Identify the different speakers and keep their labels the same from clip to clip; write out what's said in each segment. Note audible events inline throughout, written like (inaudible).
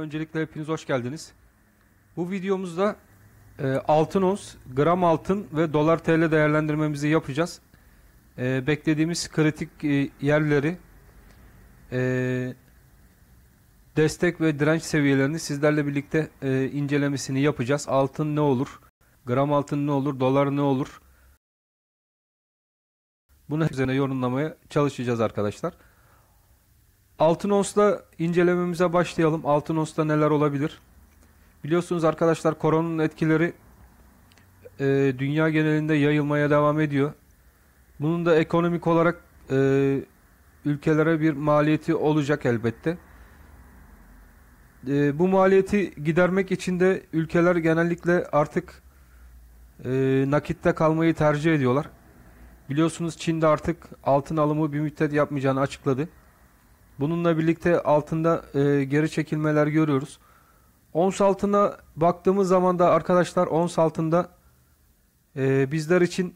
Speaker 1: Öncelikle hepiniz hoş geldiniz. Bu videomuzda e, altın ons, gram altın ve dolar TL değerlendirmemizi yapacağız. E, beklediğimiz kritik e, yerleri, e, destek ve direnç seviyelerini sizlerle birlikte e, incelemesini yapacağız. Altın ne olur? Gram altın ne olur? Dolar ne olur? Bunu üzerine yorumlamaya çalışacağız arkadaşlar. Altın Ons'la incelememize başlayalım. Altın Ons'ta neler olabilir? Biliyorsunuz arkadaşlar koronanın etkileri e, dünya genelinde yayılmaya devam ediyor. Bunun da ekonomik olarak e, ülkelere bir maliyeti olacak elbette. E, bu maliyeti gidermek için de ülkeler genellikle artık e, nakitte kalmayı tercih ediyorlar. Biliyorsunuz Çin'de artık altın alımı bir müddet yapmayacağını açıkladı. Bununla birlikte altında e, geri çekilmeler görüyoruz. Ons altına baktığımız zaman da arkadaşlar ons altında e, bizler için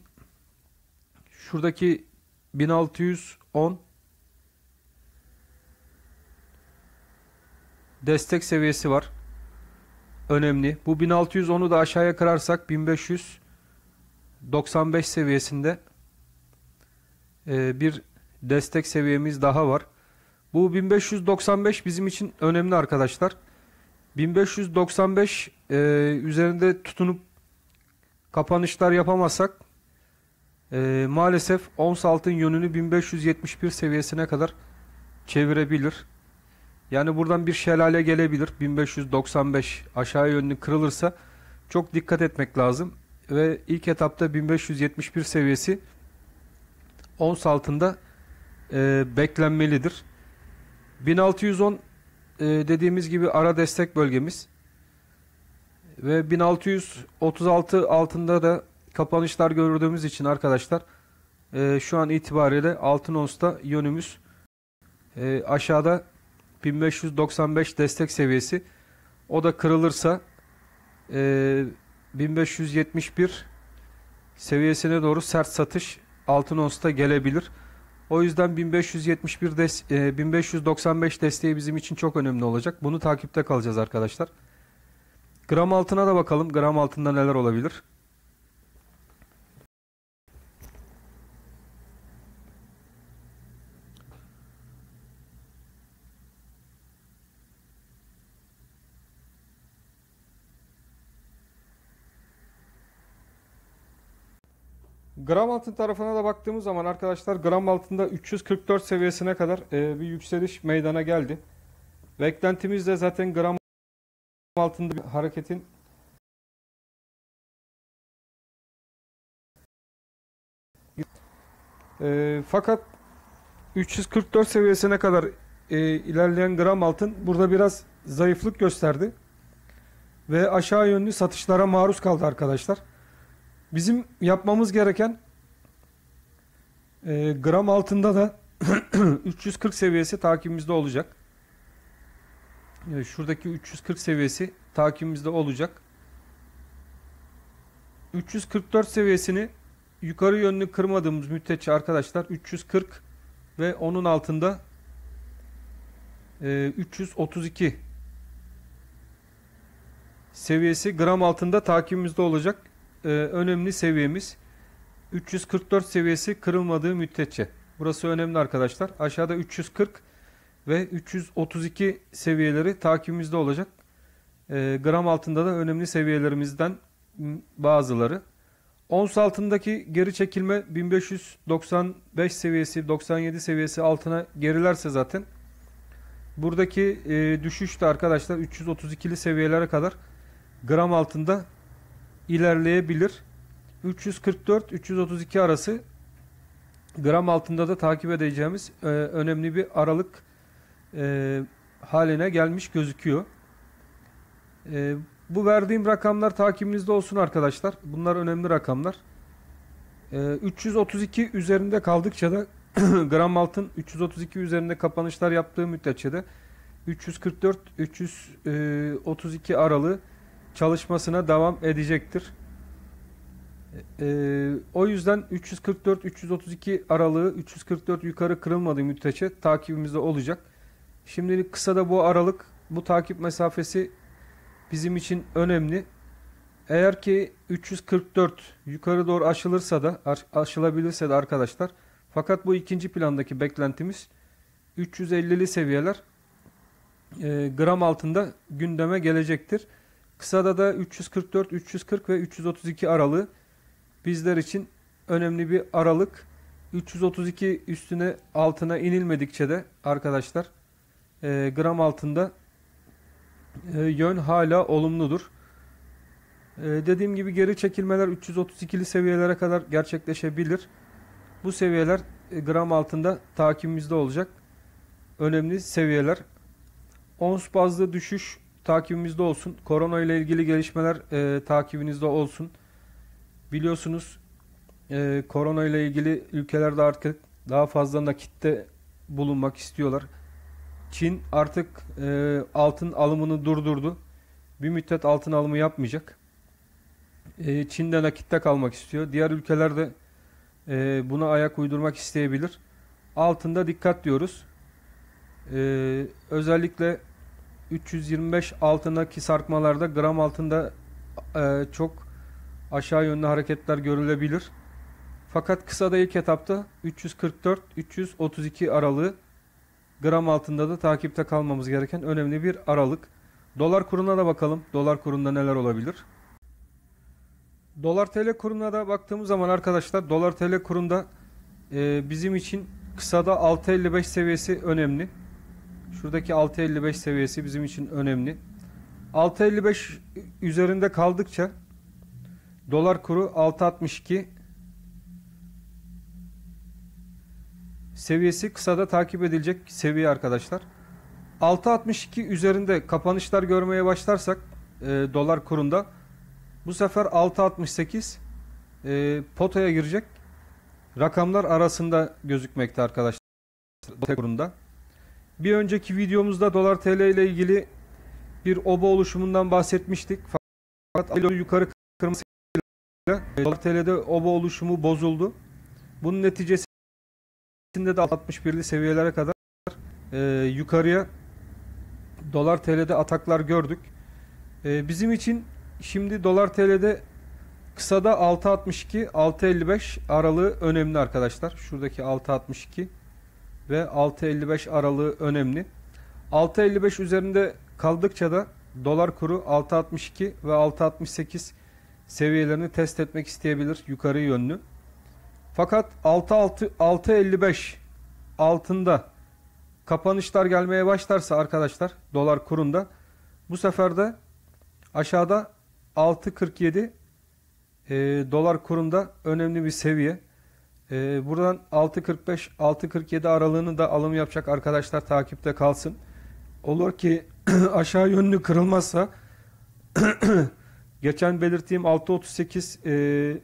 Speaker 1: şuradaki 1610 destek seviyesi var. Önemli. Bu 1610'u da aşağıya kırarsak 1595 seviyesinde e, bir destek seviyemiz daha var. Bu 1595 bizim için önemli arkadaşlar. 1595 e, üzerinde tutunup kapanışlar yapamazsak e, maalesef ons altın yönünü 1571 seviyesine kadar çevirebilir. Yani buradan bir şelale gelebilir. 1595 aşağı yönlü kırılırsa çok dikkat etmek lazım. Ve ilk etapta 1571 seviyesi ons altında e, beklenmelidir. 1610 e, dediğimiz gibi ara destek bölgemiz ve 1636 altında da kapanışlar gördüğümüz için arkadaşlar e, şu an itibariyle altın onsta yönümüz e, aşağıda 1595 destek seviyesi o da kırılırsa e, 1571 seviyesine doğru sert satış altın onsta gelebilir. O yüzden 1571 des, e, 1595 desteği bizim için çok önemli olacak. Bunu takipte kalacağız arkadaşlar. Gram altına da bakalım. Gram altında neler olabilir? Gram altın tarafına da baktığımız zaman arkadaşlar gram altında 344 seviyesine kadar e, bir yükseliş meydana geldi. Beklentimiz de zaten gram altında bir hareketin e, fakat 344 seviyesine kadar e, ilerleyen gram altın burada biraz zayıflık gösterdi ve aşağı yönlü satışlara maruz kaldı arkadaşlar. Bizim yapmamız gereken e, gram altında da 340 (clears throat) seviyesi takibimizde olacak. E, şuradaki 340 seviyesi takibimizde olacak. 344 seviyesini yukarı yönlü kırmadığımız müddetçe arkadaşlar 340 ve onun altında 332 e, seviyesi gram altında takibimizde olacak. E, önemli seviyemiz 344 seviyesi kırılmadığı müddetçe. Burası önemli arkadaşlar. Aşağıda 340 ve 332 seviyeleri takibimizde olacak. E, gram altında da önemli seviyelerimizden bazıları. Ons altındaki geri çekilme 1595 seviyesi 97 seviyesi altına gerilerse zaten buradaki e, düşüş de arkadaşlar 332'li seviyelere kadar gram altında ilerleyebilir. 344-332 arası gram altında da takip edeceğimiz e, önemli bir aralık e, haline gelmiş gözüküyor. E, bu verdiğim rakamlar takibinizde olsun arkadaşlar. Bunlar önemli rakamlar. E, 332 üzerinde kaldıkça da (clears throat) gram altın 332 üzerinde kapanışlar yaptığı müddetçe de 344-332 e, aralığı çalışmasına devam edecektir. Ee, o yüzden 344-332 aralığı 344 yukarı kırılmadığı müddetçe takibimizde olacak. Şimdilik kısa da bu aralık, bu takip mesafesi bizim için önemli. Eğer ki 344 yukarı doğru aşılırsa da aşılabilirse de arkadaşlar fakat bu ikinci plandaki beklentimiz 350'li seviyeler e, gram altında gündeme gelecektir. Kısada da 344, 340 ve 332 aralığı bizler için önemli bir aralık. 332 üstüne altına inilmedikçe de arkadaşlar e, gram altında e, yön hala olumludur. E, dediğim gibi geri çekilmeler 332'li seviyelere kadar gerçekleşebilir. Bu seviyeler e, gram altında takibimizde olacak. Önemli seviyeler. Ons bazlı düşüş takibimizde olsun. Korona ile ilgili gelişmeler e, takibinizde olsun. Biliyorsunuz e, korona ile ilgili ülkelerde artık daha fazla nakitte bulunmak istiyorlar. Çin artık e, altın alımını durdurdu. Bir müddet altın alımı yapmayacak. E, Çin'de nakitte kalmak istiyor. Diğer ülkeler de e, buna ayak uydurmak isteyebilir. Altında dikkat diyoruz. E, özellikle 325 altındaki sarkmalarda gram altında e, çok aşağı yönlü hareketler görülebilir. Fakat kısa ilk etapta 344-332 aralığı gram altında da takipte kalmamız gereken önemli bir aralık. Dolar kuruna da bakalım. Dolar kurunda neler olabilir? Dolar TL kuruna da baktığımız zaman arkadaşlar dolar TL kurunda e, bizim için kısada 6.55 seviyesi önemli. Şuradaki 6.55 seviyesi bizim için önemli. 6.55 üzerinde kaldıkça dolar kuru 6.62 seviyesi kısada takip edilecek seviye arkadaşlar. 6.62 üzerinde kapanışlar görmeye başlarsak e, dolar kurunda bu sefer 6.68 e, potaya girecek rakamlar arasında gözükmekte arkadaşlar. dolar Kurunda. Bir önceki videomuzda dolar TL ile ilgili bir oba oluşumundan bahsetmiştik. Fakat yukarı kırmasıyla e, dolar TL'de oba oluşumu bozuldu. Bunun neticesinde de 61'li seviyelere kadar e, yukarıya dolar TL'de ataklar gördük. E, bizim için şimdi dolar TL'de kısada 6.62 6.55 aralığı önemli arkadaşlar. Şuradaki 6.62 ve 6.55 aralığı önemli. 6.55 üzerinde kaldıkça da dolar kuru 6.62 ve 6.68 seviyelerini test etmek isteyebilir yukarı yönlü. Fakat 6.55 altında kapanışlar gelmeye başlarsa arkadaşlar dolar kurunda bu sefer de aşağıda 6.47 e, dolar kurunda önemli bir seviye. E, buradan 6.45-6.47 aralığını da alım yapacak arkadaşlar takipte kalsın. Olur ki (clears throat) aşağı yönlü kırılmazsa (clears throat) geçen belirttiğim 6.38 e,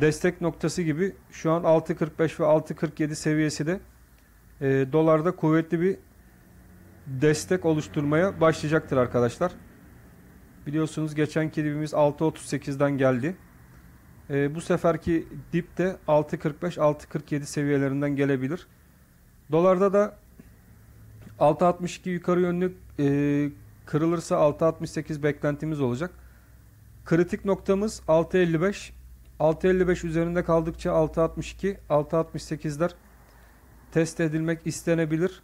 Speaker 1: destek noktası gibi şu an 6.45 ve 6.47 seviyesi de e, dolarda kuvvetli bir destek oluşturmaya başlayacaktır arkadaşlar. Biliyorsunuz geçenki dibimiz 6.38'den geldi. E, bu seferki dip de 6.45-6.47 seviyelerinden gelebilir. Dolarda da 6.62 yukarı yönlü e, kırılırsa 6.68 beklentimiz olacak. Kritik noktamız 6.55. 6.55 üzerinde kaldıkça 6.62, 6.68'ler test edilmek istenebilir.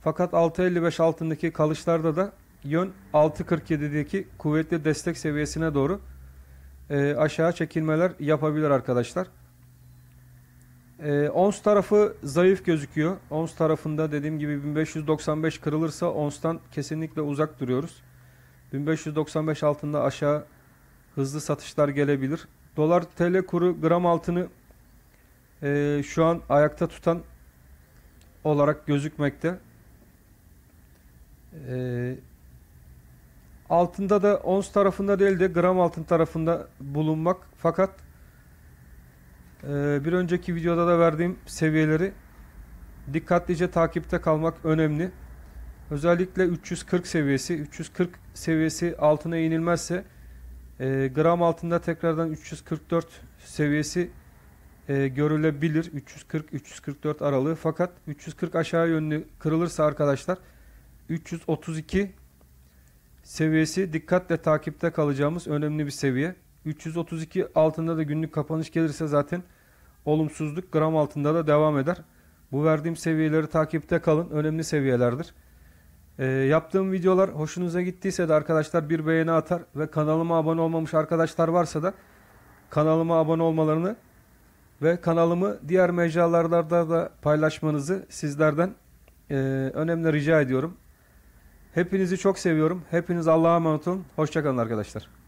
Speaker 1: Fakat 6.55 altındaki kalışlarda da yön 6.47'deki kuvvetli destek seviyesine doğru e, aşağı çekilmeler yapabilir arkadaşlar. E, ons tarafı zayıf gözüküyor. Ons tarafında dediğim gibi 1595 kırılırsa onstan kesinlikle uzak duruyoruz. 1595 altında aşağı hızlı satışlar gelebilir. Dolar TL kuru gram altını e, şu an ayakta tutan olarak gözükmekte. E, Altında da ons tarafında değil de gram altın tarafında bulunmak. Fakat e, bir önceki videoda da verdiğim seviyeleri dikkatlice takipte kalmak önemli. Özellikle 340 seviyesi, 340 seviyesi altına inilmezse e, gram altında tekrardan 344 seviyesi e, görülebilir. 340-344 aralığı. Fakat 340 aşağı yönlü kırılırsa arkadaşlar 332 seviyesi dikkatle takipte kalacağımız önemli bir seviye. 332 altında da günlük kapanış gelirse zaten olumsuzluk gram altında da devam eder. Bu verdiğim seviyeleri takipte kalın. Önemli seviyelerdir. E, yaptığım videolar hoşunuza gittiyse de arkadaşlar bir beğeni atar ve kanalıma abone olmamış arkadaşlar varsa da kanalıma abone olmalarını ve kanalımı diğer mecralarda da paylaşmanızı sizlerden e, önemli rica ediyorum. Hepinizi çok seviyorum. Hepiniz Allah'a emanet olun. Hoşçakalın arkadaşlar.